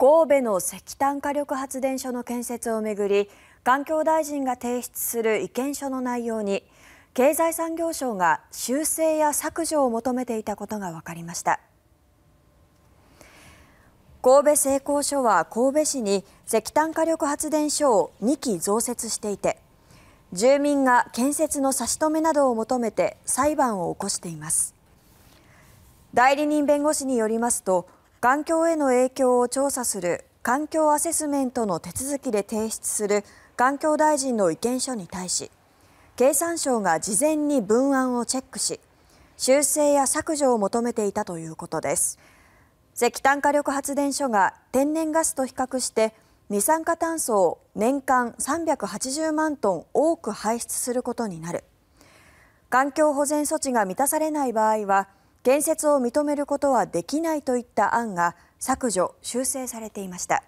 神戸の石炭火力発電所の建設をめぐり環境大臣が提出する意見書の内容に経済産業省が修正や削除を求めていたことが分かりました神戸製鋼所は神戸市に石炭火力発電所を2基増設していて住民が建設の差し止めなどを求めて裁判を起こしています代理人弁護士によりますと環境への影響を調査する環境アセスメントの手続きで提出する環境大臣の意見書に対し経産省が事前に文案をチェックし修正や削除を求めていたということです石炭火力発電所が天然ガスと比較して二酸化炭素を年間380万トン多く排出することになる環境保全措置が満たされない場合は建設を認めることはできないといった案が削除・修正されていました。